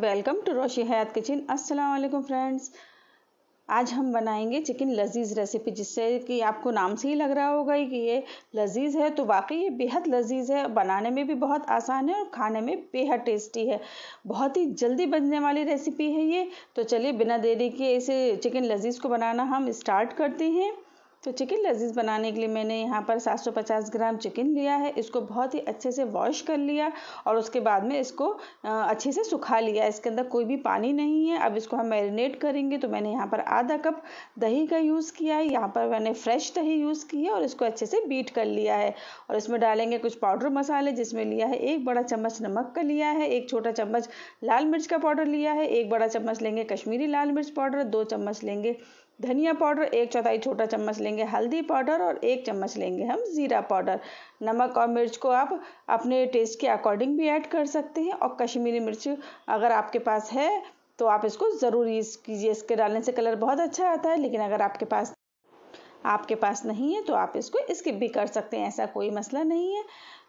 welcome to Roshi Hayat kitchen अस्सलाम वालेकुम friends आज हम बनाएंगे चिकन लजीज रेसिपी जिससे कि आपको नाम से ही लग रहा होगा कि ये लजीज है तो वाकई ये बेहद लजीज है बनाने में भी बहुत आसान है और खाने में बेहद टेस्टी है बहुत ही जल्दी बनने वाली रेसिपी है ये तो चलिए बिना देरी के इसे चिकन लजीज को बनाना हम स्टार्ट करते हैं तो चिकन लजीज बनाने के लिए मैंने यहाँ पर 750 ग्राम चिकन लिया है इसको बहुत ही अच्छे से वॉश कर लिया और उसके बाद में इसको अच्छे से सुखा लिया इसके अंदर कोई भी पानी नहीं है अब इसको हम मैरिनेट करेंगे तो मैंने यहाँ पर आधा कप दही का यूज़ किया है यहाँ पर मैंने फ्रेश दही यूज़ की है और इसको अच्छे से बीट कर लिया है और इसमें डालेंगे कुछ पाउडर मसाले जिसमें लिया है एक बड़ा चम्मच नमक का लिया है एक छोटा चम्मच लाल मिर्च का पाउडर लिया है एक बड़ा चम्मच लेंगे कश्मीरी लाल मिर्च पाउडर दो चम्मच लेंगे धनिया पाउडर एक चौथाई छोटा चम्मच लेंगे हल्दी पाउडर और एक चम्मच लेंगे हम ज़ीरा पाउडर नमक और मिर्च को आप अपने टेस्ट के अकॉर्डिंग भी ऐड कर सकते हैं और कश्मीरी मिर्च अगर आपके पास है तो आप इसको ज़रूर यूज़ कीजिए इसके डालने से कलर बहुत अच्छा आता है लेकिन अगर आपके पास आपके पास नहीं है तो आप इसको स्किप भी कर सकते हैं ऐसा कोई मसला नहीं है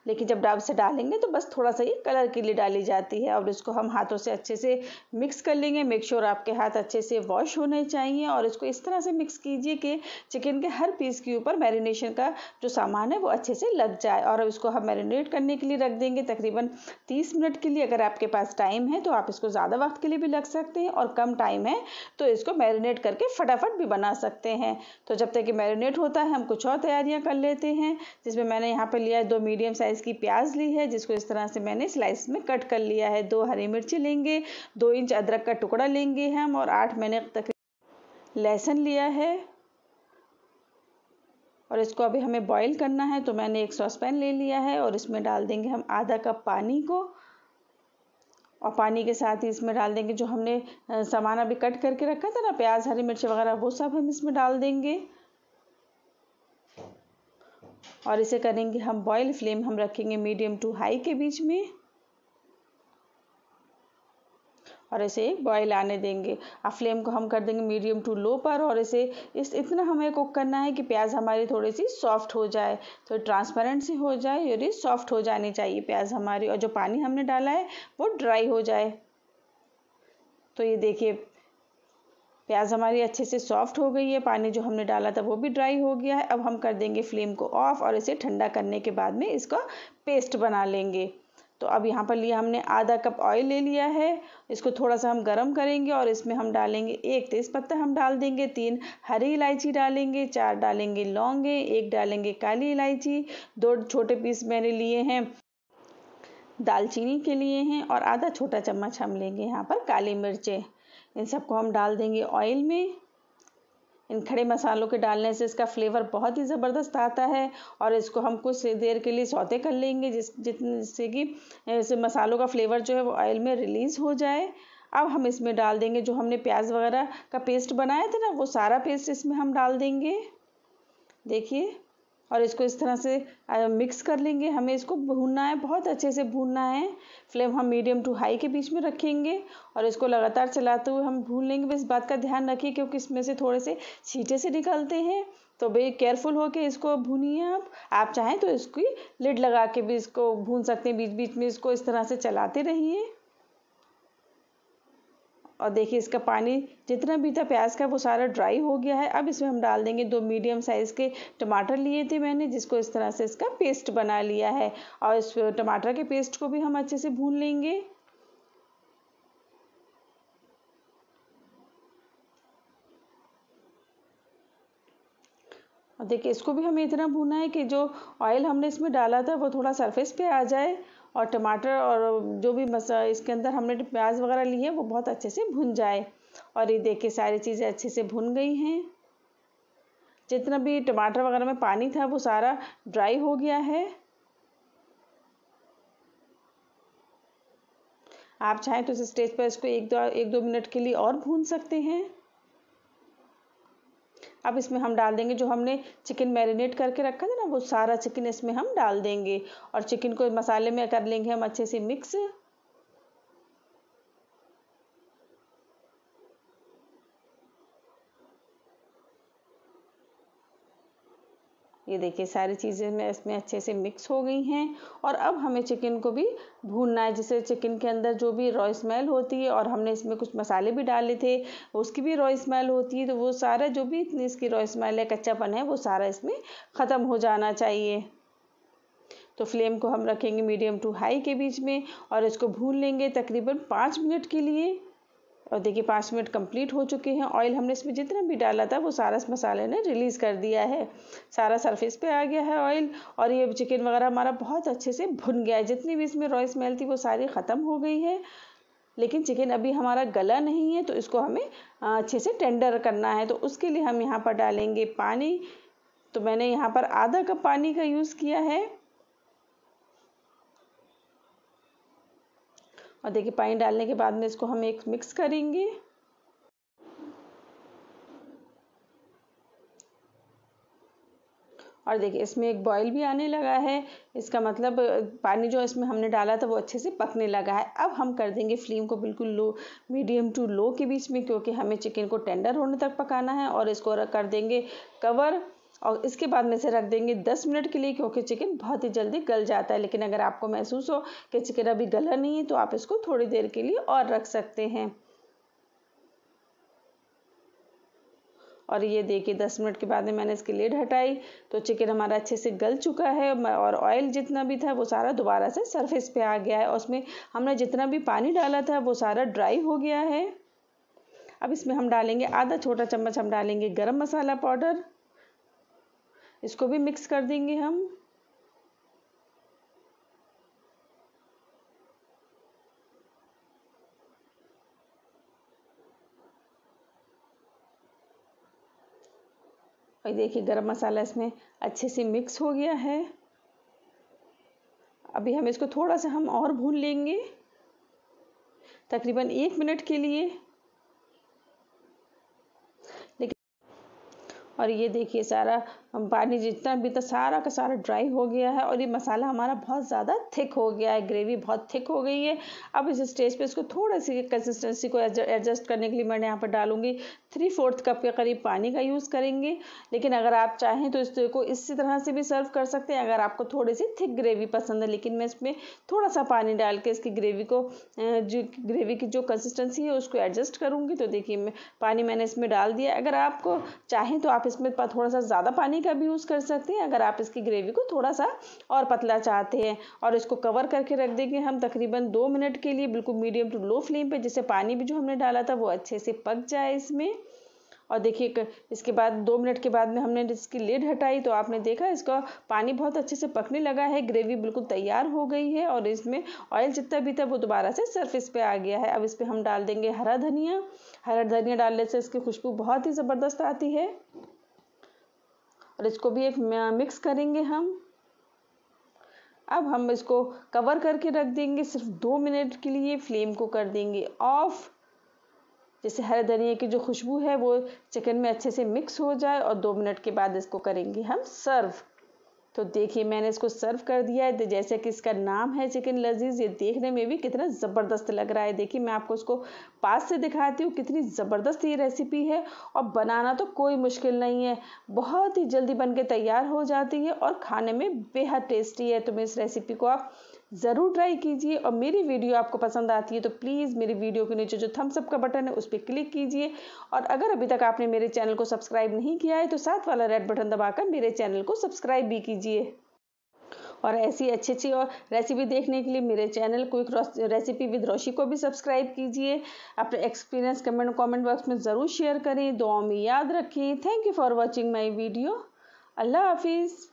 लेकिन जब डाब से डालेंगे तो बस थोड़ा सा ये कलर के लिए डाली जाती है और इसको हम हाथों से अच्छे से मिक्स कर लेंगे मेक श्योर आपके हाथ अच्छे से वॉश होने चाहिए और इसको इस तरह से मिक्स कीजिए कि चिकन के हर पीस के ऊपर मैरिनेशन का जो सामान है वो अच्छे से लग जाए और इसको हम मैरिनेट करने के लिए रख देंगे तकरीबन तीस मिनट के लिए अगर आपके पास टाइम है तो आप इसको ज़्यादा वक्त के लिए भी लग सकते हैं और कम टाइम है तो इसको मैरिनेट करके फटाफट भी बना सकते हैं तो जब तक ये मैरिनेट होता है हम कुछ और तैयारियाँ कर लेते हैं जिसमें मैंने यहाँ पर लिया है दो मीडियम साइज साइज़ की प्याज ली है जिसको इस तरह से मैंने स्लाइस में कट कर लिया है दो हरी मिर्ची लेंगे दो इंच अदरक का टुकड़ा लेंगे हम और आठ मैंने तक लहसुन लिया है और इसको अभी हमें बॉईल करना है तो मैंने एक सॉस पैन ले लिया है और इसमें डाल देंगे हम आधा कप पानी को और पानी के साथ ही इसमें डाल देंगे जो हमने सामान अभी कट करके रखा था ना प्याज हरी मिर्ची वगैरह वो सब हम इसमें डाल देंगे और इसे करेंगे हम बॉयल फ्लेम हम रखेंगे मीडियम टू हाई के बीच में और इसे बॉयल आने देंगे अब फ्लेम को हम कर देंगे मीडियम टू लो पर और इसे इस इतना हमें कुक करना है कि प्याज हमारी थोड़ी सी सॉफ्ट हो जाए तो ट्रांसपेरेंट सी हो जाए और ये सॉफ्ट हो जानी चाहिए प्याज हमारी और जो पानी हमने डाला है वो ड्राई हो जाए तो ये देखिए प्याज हमारी अच्छे से सॉफ्ट हो गई है पानी जो हमने डाला था वो भी ड्राई हो गया है अब हम कर देंगे फ्लेम को ऑफ़ और इसे ठंडा करने के बाद में इसका पेस्ट बना लेंगे तो अब यहाँ पर लिया हमने आधा कप ऑयल ले लिया है इसको थोड़ा सा हम गरम करेंगे और इसमें हम डालेंगे एक तेज़पत्ता हम डाल देंगे तीन हरी इलायची डालेंगे चार डालेंगे लौंगे एक डालेंगे काली इलायची दो छोटे पीस मैंने लिए हैं दालचीनी के लिए हैं और आधा छोटा चम्मच हम लेंगे यहाँ पर काली मिर्चें इन सबको हम डाल देंगे ऑयल में इन खड़े मसालों के डालने से इसका फ्लेवर बहुत ही ज़बरदस्त आता है और इसको हम कुछ देर के लिए सौते कर लेंगे जिस जिससे कि इस मसालों का फ्लेवर जो है वो ऑयल में रिलीज़ हो जाए अब हम इसमें डाल देंगे जो हमने प्याज वगैरह का पेस्ट बनाया था ना वो सारा पेस्ट इसमें हम डाल देंगे देखिए और इसको इस तरह से मिक्स कर लेंगे हमें इसको भूनना है बहुत अच्छे से भूनना है फ्लेम हम मीडियम टू हाई के बीच में रखेंगे और इसको लगातार चलाते हुए हम भून लेंगे इस बात का ध्यान रखिए क्योंकि इसमें से थोड़े से छीटे से निकलते हैं तो भाई केयरफुल होकर इसको भूनिए आप आप चाहें तो इसकी लिड लगा के भी इसको भून सकते हैं बीच बीच में इसको इस तरह से चलाते रहिए और देखिए इसका पानी जितना भी था प्याज का वो सारा ड्राई हो गया है अब इसमें हम डाल देंगे दो मीडियम साइज़ के टमाटर लिए थे मैंने जिसको इस तरह से इसका पेस्ट बना लिया है और इस टमाटर के पेस्ट को भी हम अच्छे से भून लेंगे और देखिए इसको भी हमें इतना भूना है कि जो ऑयल हमने इसमें डाला था वो थोड़ा सरफेस पे आ जाए और टमाटर और जो भी मसा इसके अंदर हमने प्याज वगैरह ली है वो बहुत अच्छे से भुन जाए और ये देखिए सारी चीज़ें अच्छे से भुन गई हैं जितना भी टमाटर वगैरह में पानी था वो सारा ड्राई हो गया है आप चाहें तो इस स्टेज पर इसको एक दो एक दो मिनट के लिए और भून सकते हैं अब इसमें हम डाल देंगे जो हमने चिकन मैरिनेट करके रखा था ना वो सारा चिकन इसमें हम डाल देंगे और चिकन को मसाले में कर लेंगे हम अच्छे से मिक्स ये देखिए सारी चीज़ें में इसमें अच्छे से मिक्स हो गई हैं और अब हमें चिकन को भी भूनना है जिससे चिकन के अंदर जो भी रॉय स्मेल होती है और हमने इसमें कुछ मसाले भी डाले थे उसकी भी रॉय स्मेल होती है तो वो सारा जो भी इतनी इसकी रॉय स्मेल है कच्चापन है वो सारा इसमें ख़त्म हो जाना चाहिए तो फ्लेम को हम रखेंगे मीडियम टू हाई के बीच में और इसको भून लेंगे तकरीबन पाँच मिनट के लिए और देखिए पाँच मिनट कंप्लीट हो चुके हैं ऑयल हमने इसमें जितना भी डाला था वो सारा मसाले ने रिलीज़ कर दिया है सारा सरफेस पे आ गया है ऑयल और ये चिकन वगैरह हमारा बहुत अच्छे से भुन गया है जितनी भी इसमें रॉय स्मेल थी वो सारी ख़त्म हो गई है लेकिन चिकन अभी हमारा गला नहीं है तो इसको हमें अच्छे से टेंडर करना है तो उसके लिए हम यहाँ पर डालेंगे पानी तो मैंने यहाँ पर आधा कप पानी का यूज़ किया है और देखिए पानी डालने के बाद में इसको हम एक मिक्स करेंगे और देखिए इसमें एक बॉईल भी आने लगा है इसका मतलब पानी जो इसमें हमने डाला था वो अच्छे से पकने लगा है अब हम कर देंगे फ्लेम को बिल्कुल लो मीडियम टू लो के बीच में क्योंकि हमें चिकन को टेंडर होने तक पकाना है और इसको कर देंगे कवर और इसके बाद में इसे रख देंगे दस मिनट के लिए क्योंकि चिकन बहुत ही जल्दी गल जाता है लेकिन अगर आपको महसूस हो कि चिकन अभी गला नहीं है तो आप इसको थोड़ी देर के लिए और रख सकते हैं और ये देखिए दस मिनट के बाद में मैंने इसकी लेड हटाई तो चिकन हमारा अच्छे से गल चुका है और ऑयल जितना भी था वो सारा दोबारा से सरफेस पे आ गया है और उसमें हमने जितना भी पानी डाला था वो सारा ड्राई हो गया है अब इसमें हम डालेंगे आधा छोटा चम्मच हम डालेंगे गरम मसाला पाउडर इसको भी मिक्स कर देंगे हम और देखिए गरम मसाला इसमें अच्छे से मिक्स हो गया है अभी हम इसको थोड़ा सा हम और भून लेंगे तकरीबन एक मिनट के लिए लेकिन और ये देखिए सारा पानी जितना भी तो सारा का सारा ड्राई हो गया है और ये मसाला हमारा बहुत ज़्यादा थिक हो गया है ग्रेवी बहुत थिक हो गई है अब इस स्टेज पे इसको थोड़ा सी कंसिस्टेंसी को एडजस्ट करने के लिए मैंने यहाँ पर डालूंगी थ्री फोर्थ कप के करीब पानी का यूज़ करेंगे लेकिन अगर आप चाहें तो इसको इसी तरह से भी सर्व कर सकते हैं अगर आपको थोड़ी सी थिक ग्रेवी पसंद है लेकिन मैं इसमें थोड़ा सा पानी डाल के इसकी ग्रेवी को जो ग्रेवी की जो कंसिस्टेंसी है उसको एडजस्ट करूँगी तो देखिए मैं पानी मैंने इसमें डाल दिया अगर आपको चाहें तो आप इसमें थोड़ा सा ज़्यादा पानी पानी का भी यूज़ कर सकते हैं अगर आप इसकी ग्रेवी को थोड़ा सा और पतला चाहते हैं और इसको कवर करके रख देंगे हम तकरीबन दो मिनट के लिए बिल्कुल मीडियम टू लो फ्लेम पे जिससे पानी भी जो हमने डाला था वो अच्छे से पक जाए इसमें और देखिए इसके बाद दो मिनट के बाद में हमने इसकी लेड हटाई तो आपने देखा इसका पानी बहुत अच्छे से पकने लगा है ग्रेवी बिल्कुल तैयार हो गई है और इसमें ऑयल जितना भी था वो दोबारा से सरफेस पे आ गया है अब इस पर हम डाल देंगे हरा धनिया हरा धनिया डालने से इसकी खुशबू बहुत ही ज़बरदस्त आती है और इसको भी एक मिक्स करेंगे हम अब हम इसको कवर करके रख देंगे सिर्फ दो मिनट के लिए फ्लेम को कर देंगे ऑफ जैसे हरे धनिया की जो खुशबू है वो चिकन में अच्छे से मिक्स हो जाए और दो मिनट के बाद इसको करेंगे हम सर्व तो देखिए मैंने इसको सर्व कर दिया है जैसे कि इसका नाम है चिकन लजीज ये देखने में भी कितना ज़बरदस्त लग रहा है देखिए मैं आपको उसको पास से दिखाती हूँ कितनी ज़बरदस्त ये रेसिपी है और बनाना तो कोई मुश्किल नहीं है बहुत ही जल्दी बन के तैयार हो जाती है और खाने में बेहद टेस्टी है तो मैं इस रेसिपी को आप ज़रूर ट्राई कीजिए और मेरी वीडियो आपको पसंद आती है तो प्लीज़ मेरी वीडियो के नीचे जो थम्स अप का बटन है उस पर क्लिक कीजिए और अगर अभी तक आपने मेरे चैनल को सब्सक्राइब नहीं किया है तो साथ वाला रेड बटन दबाकर मेरे चैनल को सब्सक्राइब भी कीजिए और ऐसी अच्छी अच्छी और रेसिपी देखने के लिए मेरे channel quick recipe with Roshi को भी सब्सक्राइब कीजिए अपने एक्सपीरियंस कमेंट कमेंट बॉक्स में ज़रूर शेयर करें दुआ में याद रखें thank you for watching my video अल्लाह हाफिज़